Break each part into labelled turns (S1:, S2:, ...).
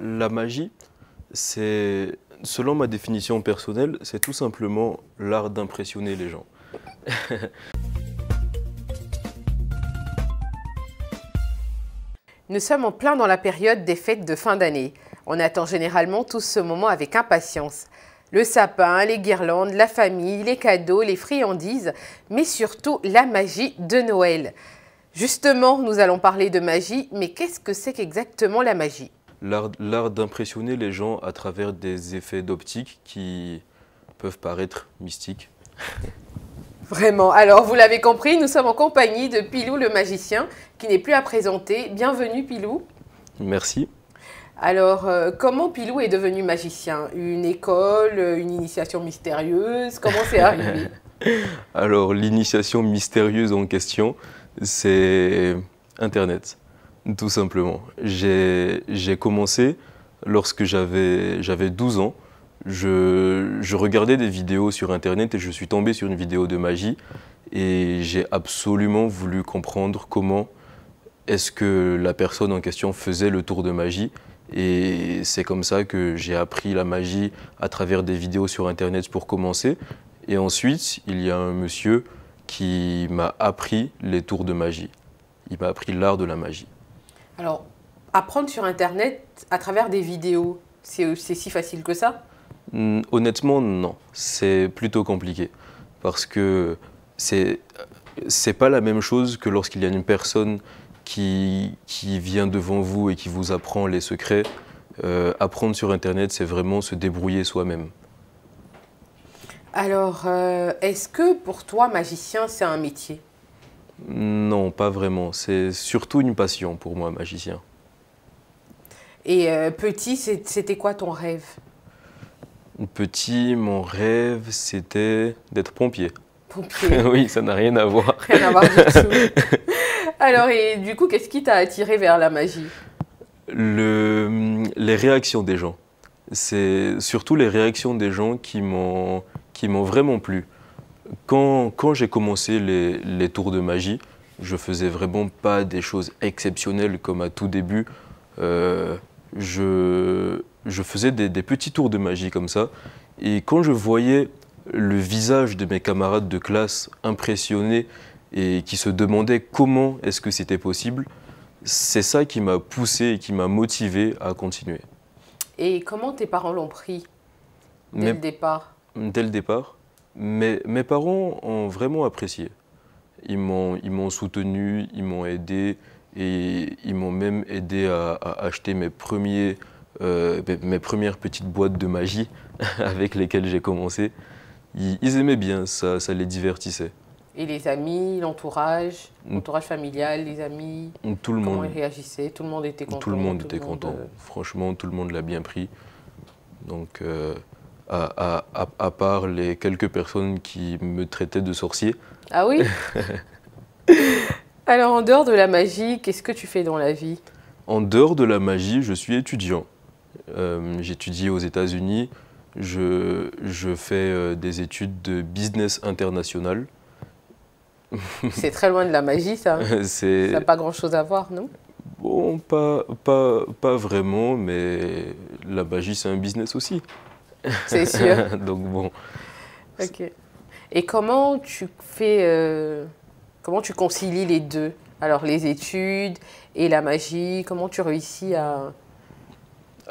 S1: La magie, c'est, selon ma définition personnelle, c'est tout simplement l'art d'impressionner les gens.
S2: Nous sommes en plein dans la période des fêtes de fin d'année. On attend généralement tout ce moment avec impatience. Le sapin, les guirlandes, la famille, les cadeaux, les friandises, mais surtout la magie de Noël. Justement, nous allons parler de magie, mais qu'est-ce que c'est qu'exactement la magie
S1: l'art d'impressionner les gens à travers des effets d'optique qui peuvent paraître mystiques.
S2: Vraiment. Alors, vous l'avez compris, nous sommes en compagnie de Pilou le magicien, qui n'est plus à présenter. Bienvenue, Pilou. Merci. Alors, euh, comment Pilou est devenu magicien Une école, une initiation mystérieuse Comment c'est arrivé
S1: Alors, l'initiation mystérieuse en question, c'est Internet. Tout simplement. J'ai commencé lorsque j'avais 12 ans. Je, je, regardais des vidéos sur Internet et je suis tombé sur une vidéo de magie. Et j'ai absolument voulu comprendre comment est-ce que la personne en question faisait le tour de magie. Et c'est comme ça que j'ai appris la magie à travers des vidéos sur Internet pour commencer. Et ensuite, il y a un monsieur qui m'a appris les tours de magie. Il m'a appris l'art de la magie.
S2: Alors, apprendre sur Internet à travers des vidéos, c'est si facile que ça
S1: hmm, Honnêtement, non. C'est plutôt compliqué. Parce que c'est c'est pas la même chose que lorsqu'il y a une personne qui, vient devant vous et qui vous apprend les secrets. Euh, apprendre sur Internet, c'est vraiment se débrouiller soi-même.
S2: Alors, euh, est-ce que pour toi, magicien, c'est un métier
S1: non, pas vraiment. C'est surtout une passion pour moi, magicien.
S2: Et euh, petit, c'était quoi ton rêve
S1: Petit, mon rêve, c'était d'être pompier. Pompier Oui, ça n'a rien à voir. Rien à voir du tout.
S2: Alors, et du coup, qu'est-ce qui t'a attiré vers la magie
S1: Les réactions des gens. C'est surtout les réactions des gens qui m'ont vraiment plu. Quand, quand j'ai commencé les, tours de magie, je faisais vraiment pas des choses exceptionnelles comme à tout début. Euh, je, je, faisais des, petits tours de magie comme ça. Et quand je voyais le visage de mes camarades de classe impressionnés et qui se demandaient comment est-ce que c'était possible, c'est ça qui m'a poussé et qui m'a motivé à continuer.
S2: Et comment tes parents l'ont pris dès le départ
S1: Dès le départ mes parents ont vraiment apprécié. Ils m'ont soutenu, ils m'ont aidé et ils m'ont même aidé à, acheter mes, premiers, euh, mes premières petites boîtes de magie avec lesquelles j'ai commencé. Ils, aimaient bien, ça, ça les divertissait.
S2: Et les amis, l'entourage, mm. l'entourage familial, les amis
S1: mm, Tout le monde. réagissait, ils
S2: réagissaient Tout le monde était content Tout le monde était content. Euh,
S1: Franchement, tout le monde l'a bien pris. Donc, euh, à, part les quelques personnes qui me traitaient de sorcier.
S2: Ah oui Alors en dehors de la magie, qu'est-ce que tu fais dans la vie
S1: En dehors de la magie, je suis étudiant. Euh, j'étudie aux États-Unis. Je, fais euh, des études de business international.
S2: C'est très loin de la magie, ça.
S1: Ça n'a pas
S2: grand-chose à voir, non
S1: Bon, pas, pas vraiment, mais la magie, c'est un business aussi. C'est sûr. Donc bon.
S2: Ok. Et comment tu fais, euh, comment tu concilies les deux Alors les études et la magie, comment tu réussis à,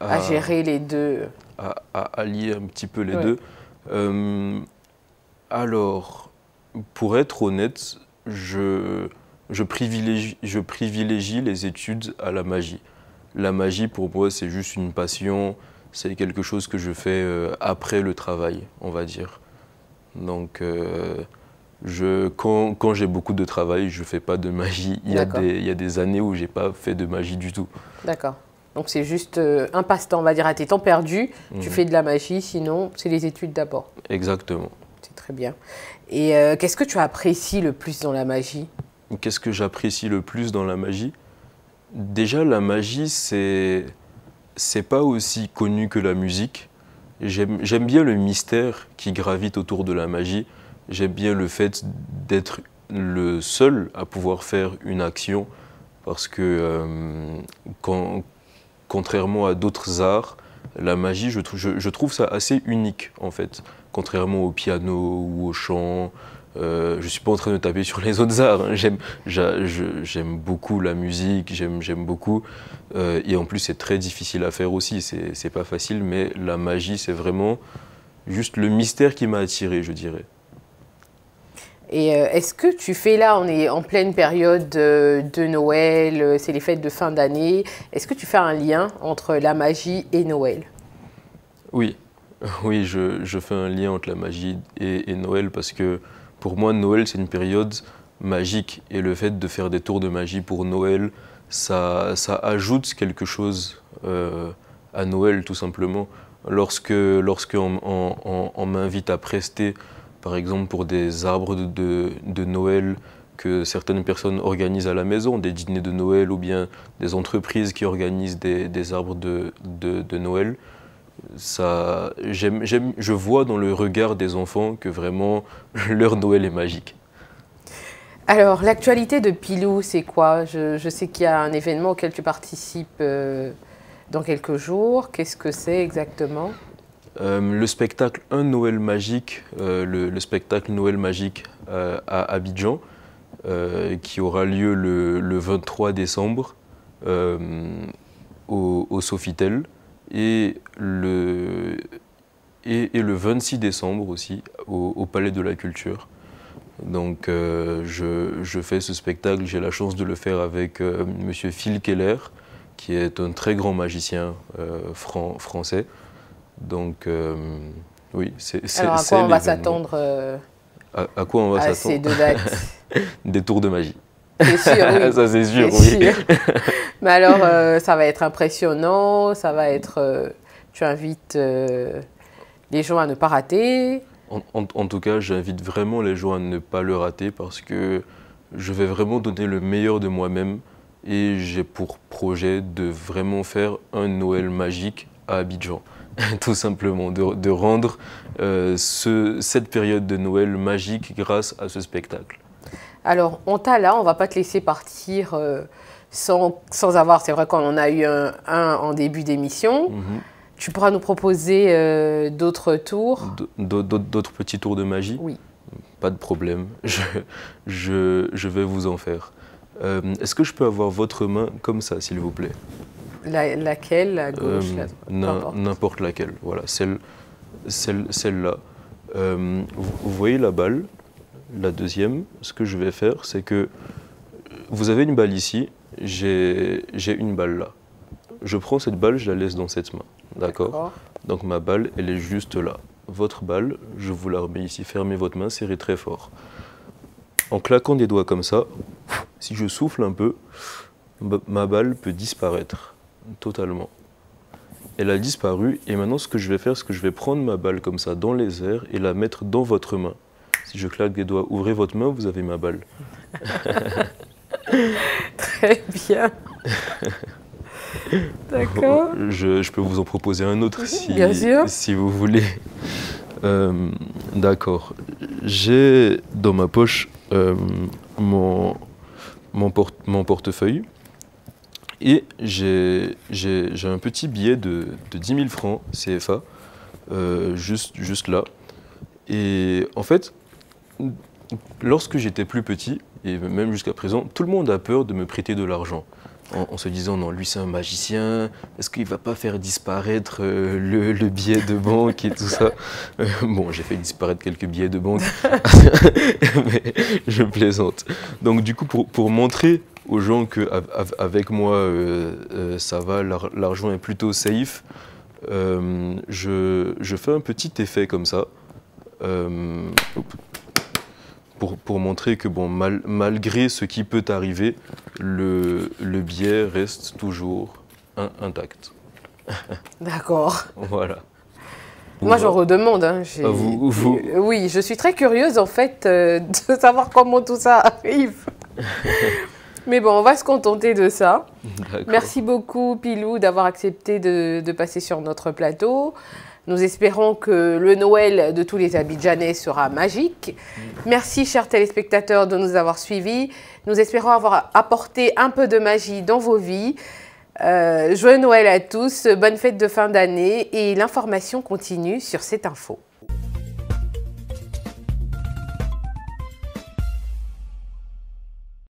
S1: à, ah. gérer
S2: les deux
S1: à, à, allier un petit peu les deux. Euh, alors, pour être honnête, je, je, je privilégie les études à la magie. La magie, pour moi, c'est juste une passion c'est quelque chose que je fais euh, après le travail, on va dire. Donc, euh, je, quand, j'ai beaucoup de travail, je ne fais pas de magie. Il y, a des, il y des années où je n'ai pas fait de magie du tout.
S2: D'accord. Donc, c'est juste euh, un passe-temps, on va dire, à tes temps perdus. Tu mhm. fais de la magie, sinon, c'est les études d'abord. Exactement. C'est très bien. Et qu'est-ce que tu apprécies le plus dans la magie
S1: Qu'est-ce que j'apprécie le plus dans la magie Déjà, la magie, c'est c'est pas aussi connu que la musique. J'aime bien le mystère qui gravite autour de la magie. J'aime bien le fait d'être le seul à pouvoir faire une action parce que euh, quand, contrairement à d'autres arts, la magie, je, je, trouve ça assez unique en fait. Contrairement au piano ou au chant euh, je ne suis pas en train de taper sur les autres arts. Hein. J'aime, beaucoup la musique, j'aime, beaucoup. Euh, et en plus, c'est très difficile à faire aussi, c'est, pas facile, mais la magie, c'est vraiment juste le mystère qui m'a attiré, je dirais.
S2: Et euh, est-ce que tu fais là, on est en pleine période de Noël, c'est les fêtes de fin d'année, est-ce que tu fais un lien entre la magie et Noël
S1: Oui, oui, je, fais un lien entre la magie et Noël parce que pour moi, Noël, c'est une période magique. Et le fait de faire des tours de magie pour Noël, ça, ajoute quelque chose euh, à Noël, tout simplement. Lorsque, on, m'invite à prester, par exemple pour des arbres de, Noël que certaines personnes organisent à la maison, des dîners de Noël ou bien des entreprises qui organisent des, arbres de Noël, ça, je vois dans le regard des enfants que vraiment leur Noël est magique.
S2: Alors, l'actualité de Pilou, c'est quoi je, sais qu'il y a un événement auquel tu participes euh, dans quelques jours. Qu'est-ce que c'est exactement
S1: euh, le spectacle Un Noël magique, euh, le, spectacle Noël magique à Abidjan, qui aura lieu le, 23 décembre au, Sofitel et le, et, le 26 décembre aussi au, Palais de la Culture. Donc euh, je, je, fais ce spectacle, j'ai la chance de le faire avec euh, Monsieur Phil Keller, qui est un très grand magicien euh, français. Donc oui, c'est Alors à quoi on va s'attendre
S2: à, quoi on va s'attendre deux
S1: Des tours de magie. C'est sûr, oui. Ça c'est sûr, oui.
S2: Mais alors, euh, ça va être impressionnant, ça va être... Euh, tu invites euh, les gens à ne pas rater. En,
S1: tout cas, j'invite vraiment les gens à ne pas le rater parce que je vais vraiment donner le meilleur de moi-même et j'ai pour projet de vraiment faire un Noël magique à Abidjan. tout simplement, de, rendre cette période de Noël magique grâce à ce spectacle.
S2: Alors, on t'a là, on va pas te laisser partir sans, avoir, c'est vrai qu'on a eu un, en début d'émission. Mhm. Tu pourras nous proposer euh, d'autres tours
S1: D'autres petits tours de magie Oui. Pas de problème, je, je, je vais vous en faire. Euh, est-ce que je peux avoir votre main comme ça, s'il vous plaît
S2: la, Laquelle La gauche euh,
S1: la N'importe laquelle, voilà, celle-là. Celle, celle vous voyez la balle, la deuxième. Ce que je vais faire, c'est que vous avez une balle ici, j'ai une balle là. Je prends cette balle, je la laisse dans cette main. D'accord Donc ma balle, elle est juste là. Votre balle, je vous la remets ici. Fermez votre main, serrez très fort. En claquant des doigts comme ça, si je souffle un peu, ma balle peut disparaître totalement. Elle a disparu et maintenant ce que je vais faire, c'est que je vais prendre ma balle comme ça dans les airs et la mettre dans votre main. Si je claque des doigts, ouvrez votre main, vous avez ma balle.
S2: Très bien.
S1: D'accord. Je, peux vous en proposer un autre si, si vous voulez. Euh, d'accord. J'ai dans ma poche euh, mon, mon, mon, portefeuille et j'ai un petit billet de, de, 10 000 francs CFA, euh, juste, juste là. Et en fait, lorsque j'étais plus petit, et même jusqu'à présent, tout le monde a peur de me prêter de l'argent. En, se disant, non, lui c'est un magicien, est-ce qu'il va pas faire disparaître euh, le, billet de banque et tout ça euh, Bon, j'ai fait disparaître quelques billets de banque, mais je plaisante. Donc du coup, pour, montrer aux gens qu'avec moi, euh, ça va, l'argent est plutôt safe, je, je, fais un petit effet comme ça. Oups pour, montrer que bon, malgré ce qui peut arriver, le, le biais reste toujours intact.
S2: D'accord. voilà. Moi, j'en redemande. Hein, ah, vous, Oui, je suis très curieuse, en fait, euh, de savoir comment tout ça arrive. Mais bon, on va se contenter de ça. Merci beaucoup, Pilou, d'avoir accepté de, de, passer sur notre plateau. Nous espérons que le Noël de tous les Abidjanais sera magique. Merci, chers téléspectateurs, de nous avoir suivis. Nous espérons avoir apporté un peu de magie dans vos vies. Euh, joyeux Noël à tous, bonne fête de fin d'année et l'information continue sur cette info.